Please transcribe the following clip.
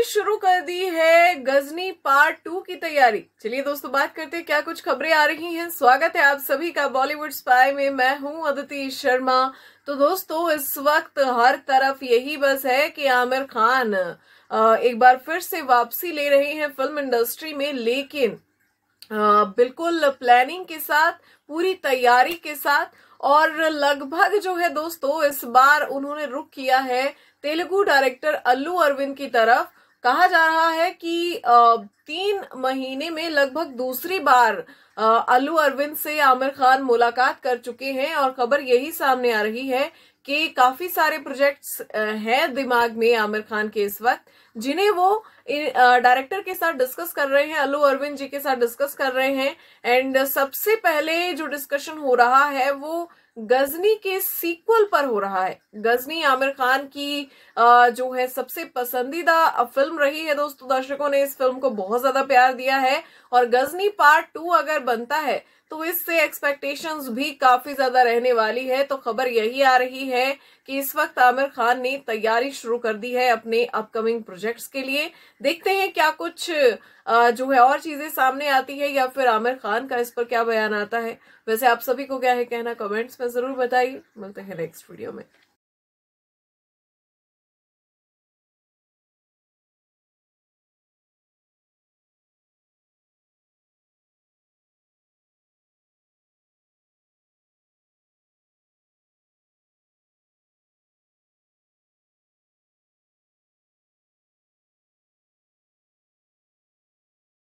ही शुरू कर दी है गजनी पार्ट टू की तैयारी चलिए दोस्तों बात करते हैं क्या कुछ खबरें आ रही हैं स्वागत है आप सभी का बॉलीवुड स्पाई में मैं हूं अदिति शर्मा तो दोस्तों इस वक्त हर तरफ यही बस है कि आमिर खान एक बार फिर से वापसी ले रहे हैं फिल्म इंडस्ट्री में लेकिन बिल्कुल प्लानिंग के साथ पूरी तैयारी के साथ और लगभग जो है दोस्तों इस बार उन्होंने रुख किया है तेलुगु डायरेक्टर अल्लू अरविंद की तरफ कहा जा रहा है कि तीन महीने में लगभग दूसरी बार अलू अरविंद से आमिर खान मुलाकात कर चुके हैं और खबर यही सामने आ रही है कि काफी सारे प्रोजेक्ट्स हैं दिमाग में आमिर खान के इस वक्त जिन्हें वो डायरेक्टर के साथ डिस्कस कर रहे हैं अलू अरविंद जी के साथ डिस्कस कर रहे हैं एंड सबसे पहले जो डिस्कशन हो रहा है वो गजनी के सीक्वल पर हो रहा है गजनी आमिर खान की जो है सबसे पसंदीदा फिल्म रही है दोस्तों दर्शकों ने इस फिल्म को बहुत ज्यादा प्यार दिया है और गजनी पार्ट टू अगर बनता है तो इससे एक्सपेक्टेशंस भी काफी ज्यादा रहने वाली है तो खबर यही आ रही है कि इस वक्त आमिर खान ने तैयारी शुरू कर दी है अपने अपकमिंग प्रोजेक्ट्स के लिए देखते हैं क्या कुछ जो है और चीजें सामने आती है या फिर आमिर खान का इस पर क्या बयान आता है वैसे आप सभी को क्या है कहना कमेंट्स में जरूर बताइए मिलते हैं नेक्स्ट वीडियो में